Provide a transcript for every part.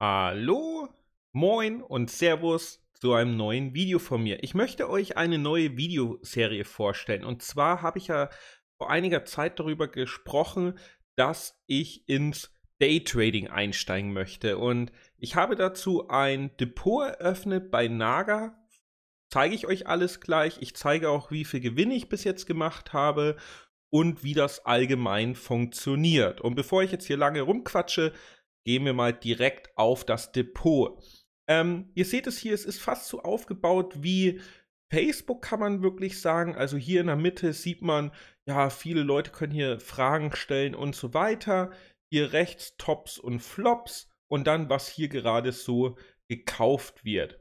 Hallo, moin und Servus zu einem neuen Video von mir. Ich möchte euch eine neue Videoserie vorstellen. Und zwar habe ich ja vor einiger Zeit darüber gesprochen, dass ich ins Daytrading einsteigen möchte. Und ich habe dazu ein Depot eröffnet bei Naga. Zeige ich euch alles gleich. Ich zeige auch, wie viel Gewinn ich bis jetzt gemacht habe und wie das allgemein funktioniert. Und bevor ich jetzt hier lange rumquatsche, gehen wir mal direkt auf das Depot. Ähm, ihr seht es hier, es ist fast so aufgebaut wie Facebook, kann man wirklich sagen. Also hier in der Mitte sieht man, ja, viele Leute können hier Fragen stellen und so weiter. Hier rechts Tops und Flops und dann, was hier gerade so gekauft wird.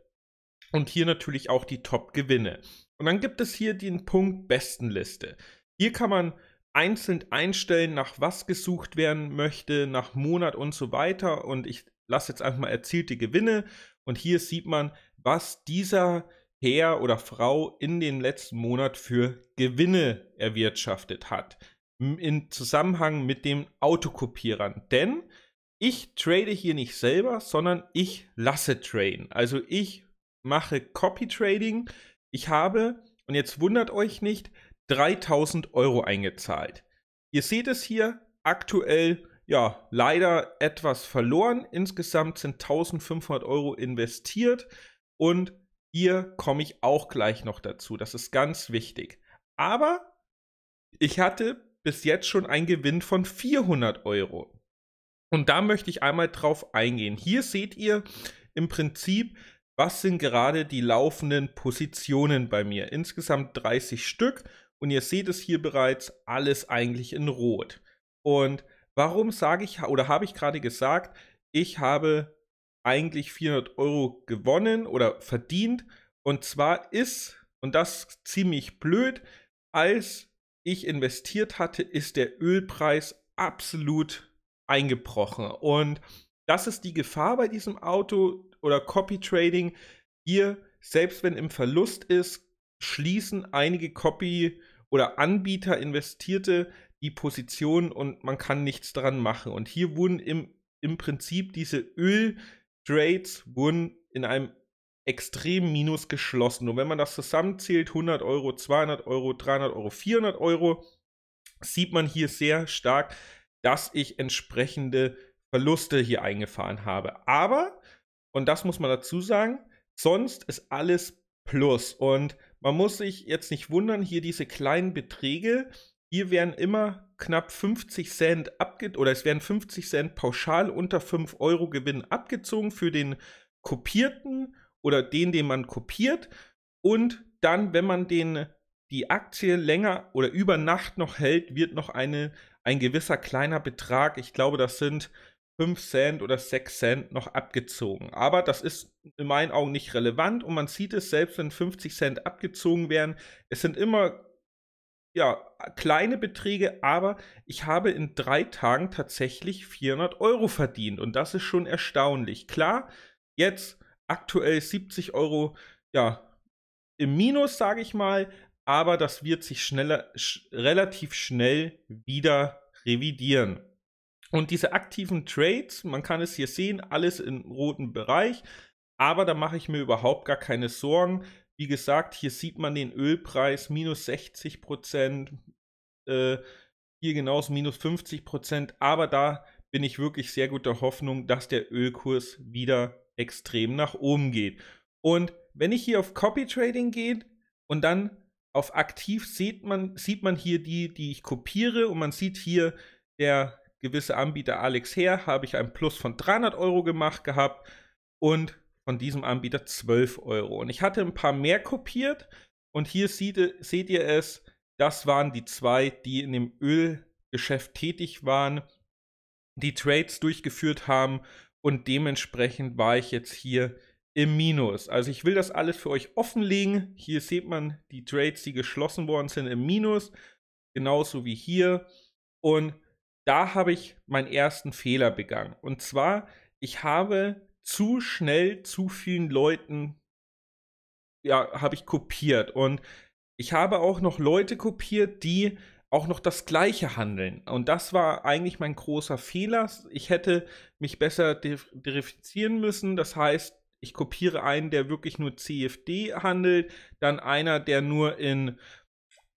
Und hier natürlich auch die Top-Gewinne. Und dann gibt es hier den Punkt Bestenliste. Hier kann man einzeln einstellen, nach was gesucht werden möchte, nach Monat und so weiter. Und ich lasse jetzt einfach mal erzielte Gewinne. Und hier sieht man, was dieser Herr oder Frau in dem letzten Monat für Gewinne erwirtschaftet hat. Im Zusammenhang mit den Autokopierern. Denn ich trade hier nicht selber, sondern ich lasse traden. Also ich mache Copy Trading. Ich habe, und jetzt wundert euch nicht, 3000 Euro eingezahlt. Ihr seht es hier aktuell, ja, leider etwas verloren. Insgesamt sind 1500 Euro investiert und hier komme ich auch gleich noch dazu. Das ist ganz wichtig. Aber ich hatte bis jetzt schon einen Gewinn von 400 Euro. Und da möchte ich einmal drauf eingehen. Hier seht ihr im Prinzip, was sind gerade die laufenden Positionen bei mir. Insgesamt 30 Stück und ihr seht es hier bereits, alles eigentlich in Rot. Und warum sage ich oder habe ich gerade gesagt, ich habe eigentlich 400 Euro gewonnen oder verdient. Und zwar ist, und das ziemlich blöd, als ich investiert hatte, ist der Ölpreis absolut eingebrochen. Und das ist die Gefahr bei diesem Auto oder Copy Trading. Ihr, selbst wenn im Verlust ist, schließen einige Copy- oder Anbieter investierte die Position und man kann nichts dran machen. Und hier wurden im, im Prinzip diese Öl-Trades wurden in einem extremen Minus geschlossen. Und wenn man das zusammenzählt, 100 Euro, 200 Euro, 300 Euro, 400 Euro, sieht man hier sehr stark, dass ich entsprechende Verluste hier eingefahren habe. Aber, und das muss man dazu sagen, sonst ist alles Plus. Und man muss sich jetzt nicht wundern, hier diese kleinen Beträge, hier werden immer knapp 50 Cent abgezogen, oder es werden 50 Cent pauschal unter 5 Euro Gewinn abgezogen für den kopierten oder den, den man kopiert. Und dann, wenn man den, die Aktie länger oder über Nacht noch hält, wird noch eine, ein gewisser kleiner Betrag, ich glaube, das sind 5 Cent oder 6 Cent noch abgezogen. Aber das ist in meinen Augen nicht relevant und man sieht es, selbst wenn 50 Cent abgezogen werden, es sind immer ja, kleine Beträge, aber ich habe in drei Tagen tatsächlich 400 Euro verdient und das ist schon erstaunlich. Klar, jetzt aktuell 70 Euro, ja, im Minus, sage ich mal, aber das wird sich schneller, sch relativ schnell wieder revidieren. Und diese aktiven Trades, man kann es hier sehen, alles im roten Bereich. Aber da mache ich mir überhaupt gar keine Sorgen. Wie gesagt, hier sieht man den Ölpreis minus 60 Prozent, äh, hier genauso minus 50 Prozent. Aber da bin ich wirklich sehr guter Hoffnung, dass der Ölkurs wieder extrem nach oben geht. Und wenn ich hier auf Copy Trading gehe und dann auf aktiv sieht man, sieht man hier die, die ich kopiere und man sieht hier der gewisse Anbieter Alex her, habe ich einen Plus von 300 Euro gemacht gehabt und von diesem Anbieter 12 Euro. Und ich hatte ein paar mehr kopiert und hier sieht, seht ihr es, das waren die zwei, die in dem Ölgeschäft tätig waren, die Trades durchgeführt haben und dementsprechend war ich jetzt hier im Minus. Also ich will das alles für euch offenlegen. Hier sieht man die Trades, die geschlossen worden sind im Minus, genauso wie hier. Und da habe ich meinen ersten Fehler begangen. Und zwar, ich habe zu schnell zu vielen Leuten, ja, habe ich kopiert. Und ich habe auch noch Leute kopiert, die auch noch das Gleiche handeln. Und das war eigentlich mein großer Fehler. Ich hätte mich besser verifizieren müssen. Das heißt, ich kopiere einen, der wirklich nur CFD handelt, dann einer, der nur in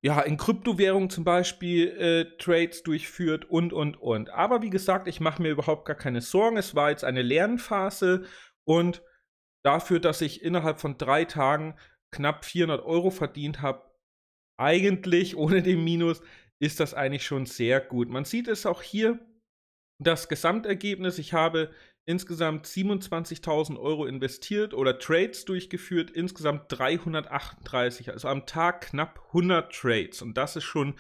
ja, in Kryptowährungen zum Beispiel äh, Trades durchführt und, und, und. Aber wie gesagt, ich mache mir überhaupt gar keine Sorgen. Es war jetzt eine Lernphase und dafür, dass ich innerhalb von drei Tagen knapp 400 Euro verdient habe, eigentlich ohne den Minus, ist das eigentlich schon sehr gut. Man sieht es auch hier, das Gesamtergebnis. Ich habe insgesamt 27.000 Euro investiert oder Trades durchgeführt, insgesamt 338, also am Tag knapp 100 Trades und das ist schon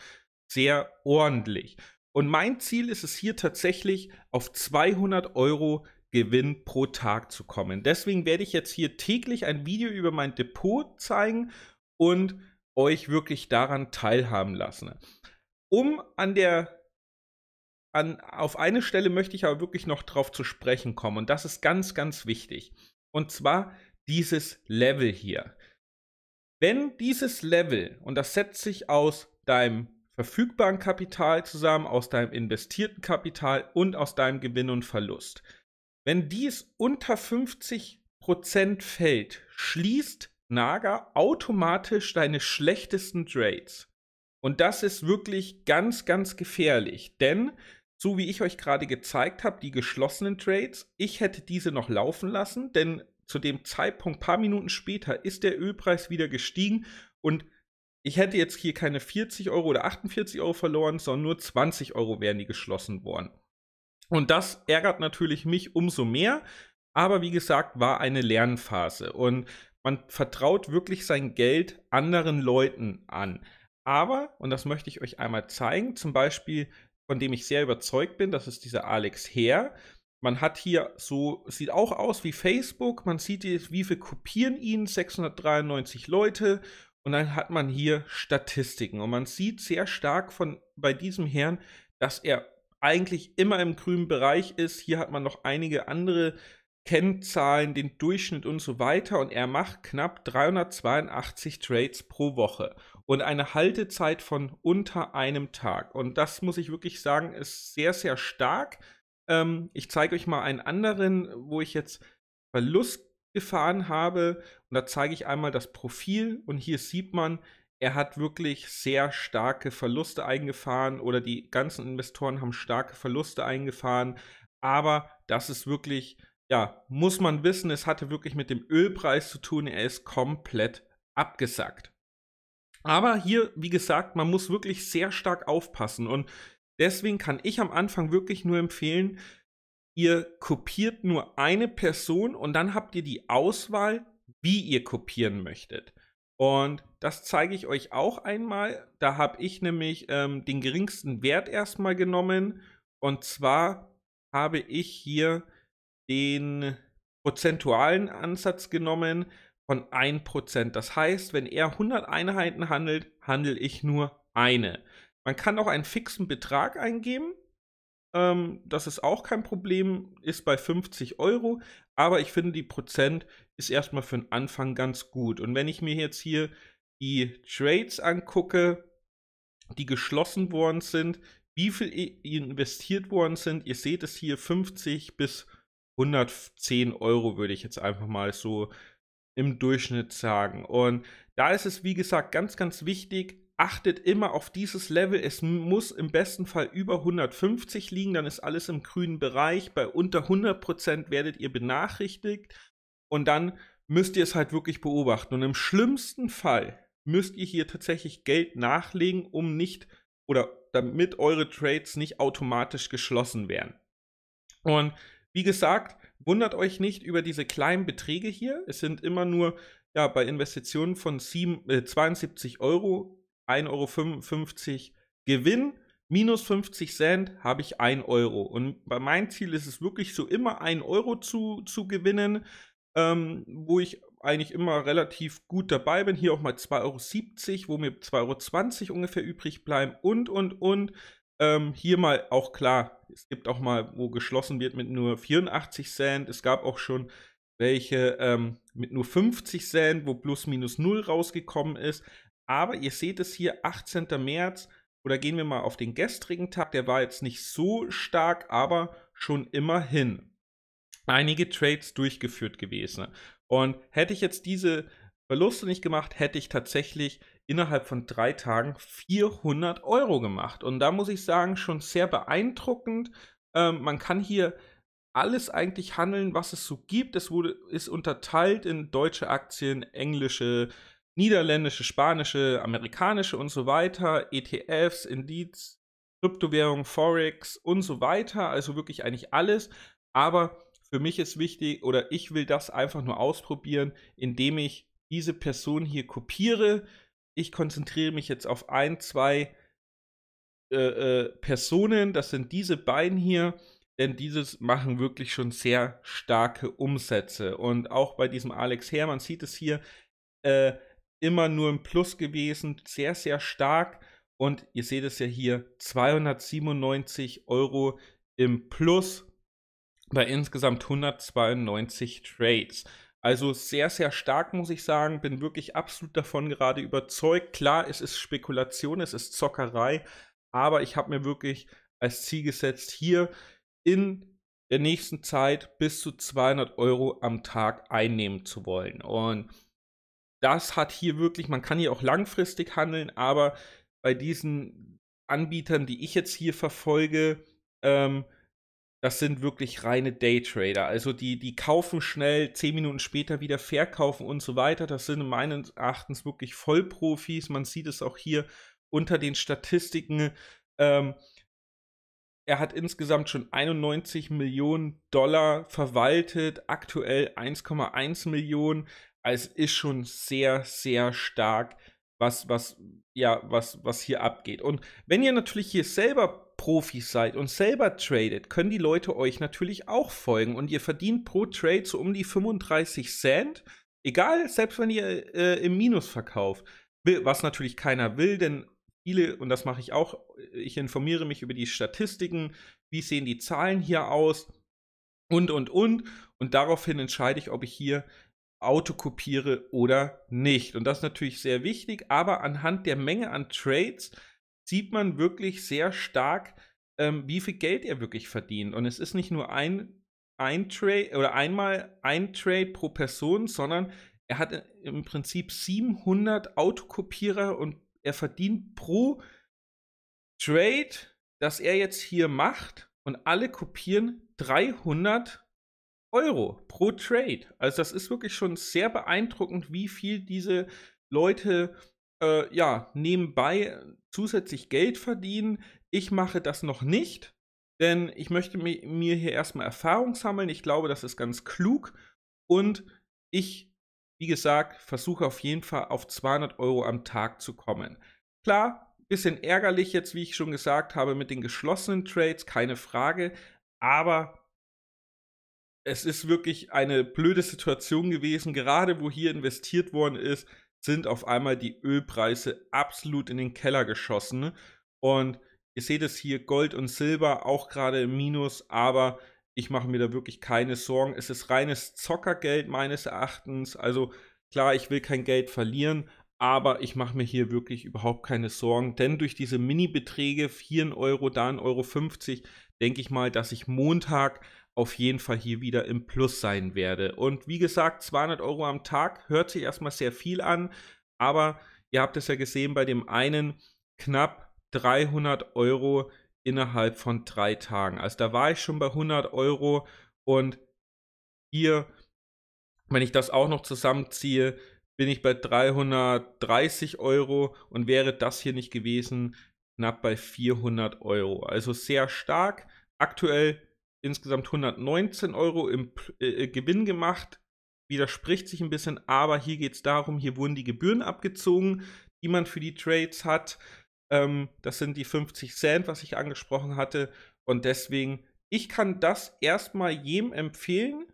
sehr ordentlich. Und mein Ziel ist es hier tatsächlich auf 200 Euro Gewinn pro Tag zu kommen. Deswegen werde ich jetzt hier täglich ein Video über mein Depot zeigen und euch wirklich daran teilhaben lassen. Um an der an, auf eine Stelle möchte ich aber wirklich noch drauf zu sprechen kommen. Und das ist ganz, ganz wichtig. Und zwar dieses Level hier. Wenn dieses Level, und das setzt sich aus deinem verfügbaren Kapital zusammen, aus deinem investierten Kapital und aus deinem Gewinn und Verlust, wenn dies unter 50% fällt, schließt Naga automatisch deine schlechtesten Trades. Und das ist wirklich ganz, ganz gefährlich, denn so wie ich euch gerade gezeigt habe, die geschlossenen Trades, ich hätte diese noch laufen lassen, denn zu dem Zeitpunkt, paar Minuten später, ist der Ölpreis wieder gestiegen und ich hätte jetzt hier keine 40 Euro oder 48 Euro verloren, sondern nur 20 Euro wären die geschlossen worden. Und das ärgert natürlich mich umso mehr, aber wie gesagt, war eine Lernphase und man vertraut wirklich sein Geld anderen Leuten an. Aber, und das möchte ich euch einmal zeigen, zum Beispiel von dem ich sehr überzeugt bin. Das ist dieser Alex Herr. Man hat hier so, sieht auch aus wie Facebook. Man sieht, jetzt, wie viel kopieren ihn, 693 Leute. Und dann hat man hier Statistiken. Und man sieht sehr stark von, bei diesem Herrn, dass er eigentlich immer im grünen Bereich ist. Hier hat man noch einige andere Kennzahlen, den Durchschnitt und so weiter. Und er macht knapp 382 Trades pro Woche und eine Haltezeit von unter einem Tag. Und das muss ich wirklich sagen, ist sehr, sehr stark. Ähm, ich zeige euch mal einen anderen, wo ich jetzt Verlust gefahren habe. Und da zeige ich einmal das Profil und hier sieht man, er hat wirklich sehr starke Verluste eingefahren oder die ganzen Investoren haben starke Verluste eingefahren. Aber das ist wirklich, ja, muss man wissen, es hatte wirklich mit dem Ölpreis zu tun. Er ist komplett abgesackt. Aber hier, wie gesagt, man muss wirklich sehr stark aufpassen. Und deswegen kann ich am Anfang wirklich nur empfehlen, ihr kopiert nur eine Person und dann habt ihr die Auswahl, wie ihr kopieren möchtet. Und das zeige ich euch auch einmal. Da habe ich nämlich ähm, den geringsten Wert erstmal genommen. Und zwar habe ich hier den prozentualen Ansatz genommen von 1%. Das heißt, wenn er 100 Einheiten handelt, handle ich nur eine. Man kann auch einen fixen Betrag eingeben. Ähm, das ist auch kein Problem, ist bei 50 Euro. Aber ich finde, die Prozent ist erstmal für den Anfang ganz gut. Und wenn ich mir jetzt hier die Trades angucke, die geschlossen worden sind, wie viel investiert worden sind, ihr seht es hier 50 bis 110 Euro würde ich jetzt einfach mal so im Durchschnitt sagen. Und da ist es, wie gesagt, ganz, ganz wichtig, achtet immer auf dieses Level. Es muss im besten Fall über 150 liegen, dann ist alles im grünen Bereich. Bei unter 100% werdet ihr benachrichtigt und dann müsst ihr es halt wirklich beobachten. Und im schlimmsten Fall müsst ihr hier tatsächlich Geld nachlegen, um nicht oder damit eure Trades nicht automatisch geschlossen werden. Und wie gesagt, Wundert euch nicht über diese kleinen Beträge hier. Es sind immer nur ja, bei Investitionen von 7, äh, 72 Euro, 1,55 Euro Gewinn, minus 50 Cent habe ich 1 Euro. Und bei meinem Ziel ist es wirklich so, immer 1 Euro zu, zu gewinnen, ähm, wo ich eigentlich immer relativ gut dabei bin. Hier auch mal 2,70 Euro, wo mir 2,20 Euro ungefähr übrig bleiben und, und, und. Ähm, hier mal auch klar, es gibt auch mal, wo geschlossen wird mit nur 84 Cent. Es gab auch schon welche ähm, mit nur 50 Cent, wo plus minus null rausgekommen ist. Aber ihr seht es hier, 18. März, oder gehen wir mal auf den gestrigen Tag, der war jetzt nicht so stark, aber schon immerhin einige Trades durchgeführt gewesen. Und hätte ich jetzt diese Verluste nicht gemacht, hätte ich tatsächlich innerhalb von drei Tagen 400 Euro gemacht. Und da muss ich sagen, schon sehr beeindruckend. Ähm, man kann hier alles eigentlich handeln, was es so gibt. Es wurde, ist unterteilt in deutsche Aktien, englische, niederländische, spanische, amerikanische und so weiter, ETFs, Indiz, Kryptowährungen, Forex und so weiter. Also wirklich eigentlich alles. Aber für mich ist wichtig oder ich will das einfach nur ausprobieren, indem ich diese Person hier kopiere, ich konzentriere mich jetzt auf ein, zwei äh, äh, Personen, das sind diese beiden hier, denn dieses machen wirklich schon sehr starke Umsätze. Und auch bei diesem Alex Herrmann sieht es hier äh, immer nur im Plus gewesen, sehr, sehr stark. Und ihr seht es ja hier, 297 Euro im Plus bei insgesamt 192 Trades. Also sehr, sehr stark, muss ich sagen. Bin wirklich absolut davon gerade überzeugt. Klar, es ist Spekulation, es ist Zockerei, aber ich habe mir wirklich als Ziel gesetzt, hier in der nächsten Zeit bis zu 200 Euro am Tag einnehmen zu wollen. Und das hat hier wirklich, man kann hier auch langfristig handeln, aber bei diesen Anbietern, die ich jetzt hier verfolge, ähm, das sind wirklich reine Daytrader. Also die, die kaufen schnell, zehn Minuten später wieder verkaufen und so weiter. Das sind meines Erachtens wirklich Vollprofis. Man sieht es auch hier unter den Statistiken. Ähm, er hat insgesamt schon 91 Millionen Dollar verwaltet, aktuell 1,1 Millionen. Also es ist schon sehr, sehr stark, was, was, ja, was, was hier abgeht. Und wenn ihr natürlich hier selber Profis seid und selber tradet, können die Leute euch natürlich auch folgen und ihr verdient pro Trade so um die 35 Cent. Egal, selbst wenn ihr äh, im Minus verkauft. Was natürlich keiner will, denn viele, und das mache ich auch, ich informiere mich über die Statistiken, wie sehen die Zahlen hier aus und, und, und. Und daraufhin entscheide ich, ob ich hier autokopiere oder nicht. Und das ist natürlich sehr wichtig, aber anhand der Menge an Trades sieht man wirklich sehr stark, ähm, wie viel Geld er wirklich verdient. Und es ist nicht nur ein, ein Trade oder einmal ein Trade pro Person, sondern er hat äh, im Prinzip 700 Autokopierer und er verdient pro Trade, das er jetzt hier macht und alle kopieren 300 Euro pro Trade. Also das ist wirklich schon sehr beeindruckend, wie viel diese Leute äh, ja, nebenbei zusätzlich Geld verdienen. Ich mache das noch nicht, denn ich möchte mir hier erstmal Erfahrung sammeln. Ich glaube, das ist ganz klug und ich, wie gesagt, versuche auf jeden Fall auf 200 Euro am Tag zu kommen. Klar, bisschen ärgerlich jetzt, wie ich schon gesagt habe, mit den geschlossenen Trades, keine Frage, aber es ist wirklich eine blöde Situation gewesen, gerade wo hier investiert worden ist sind auf einmal die Ölpreise absolut in den Keller geschossen. Und ihr seht es hier, Gold und Silber auch gerade im Minus, aber ich mache mir da wirklich keine Sorgen. Es ist reines Zockergeld meines Erachtens. Also klar, ich will kein Geld verlieren, aber ich mache mir hier wirklich überhaupt keine Sorgen, denn durch diese Mini-Beträge, 4 Euro, da 1,50 Euro, denke ich mal, dass ich Montag auf jeden Fall hier wieder im Plus sein werde. Und wie gesagt, 200 Euro am Tag hört sich erstmal sehr viel an, aber ihr habt es ja gesehen, bei dem einen knapp 300 Euro innerhalb von drei Tagen. Also da war ich schon bei 100 Euro und hier, wenn ich das auch noch zusammenziehe, bin ich bei 330 Euro und wäre das hier nicht gewesen, knapp bei 400 Euro. Also sehr stark. Aktuell insgesamt 119 Euro im äh, Gewinn gemacht. Widerspricht sich ein bisschen, aber hier geht es darum, hier wurden die Gebühren abgezogen, die man für die Trades hat. Ähm, das sind die 50 Cent, was ich angesprochen hatte. Und deswegen, ich kann das erstmal jedem empfehlen.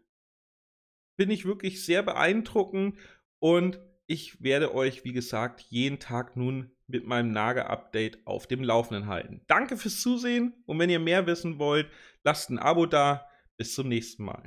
Bin ich wirklich sehr beeindruckend. Und ich werde euch, wie gesagt, jeden Tag nun mit meinem Nager-Update auf dem Laufenden halten. Danke fürs Zusehen und wenn ihr mehr wissen wollt, Lasst ein Abo da. Bis zum nächsten Mal.